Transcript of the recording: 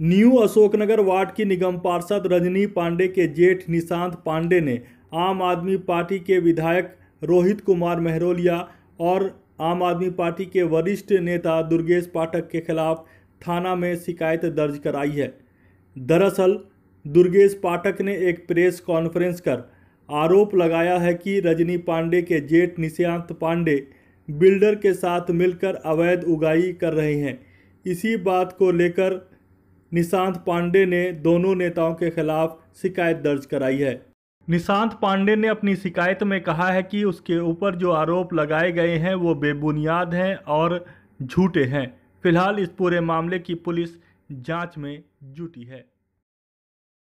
new Ashoknagar ward की निगम पार्षद रजनी पांडे के जेठ निशांत पांडे ने आम आदमी पार्टी के विधायक रोहित कुमार मेहरोलिया और आम आदमी पार्टी के वरिष्ठ नेता दुर्गेश पाठक के खिलाफ थाना में शिकायत दर्ज कराई है दरअसल दुर्गेश पाठक ने एक प्रेस कॉन्फ्रेंस कर आरोप लगाया है कि रजनी पांडे के जेठ निशांत पांडे बिल्डर के साथ मिलकर अवैध उगाई कर रहे हैं इसी बात को लेकर निशांत पांडे ने दोनों नेताओं के खिलाफ शिकायत दर्ज कराई है निशांत पांडे ने अपनी शिकायत में कहा है कि उसके ऊपर जो आरोप लगाए गए हैं वो बेबुनियाद हैं और झूठे हैं फिलहाल इस पूरे मामले की पुलिस जांच में जुटी है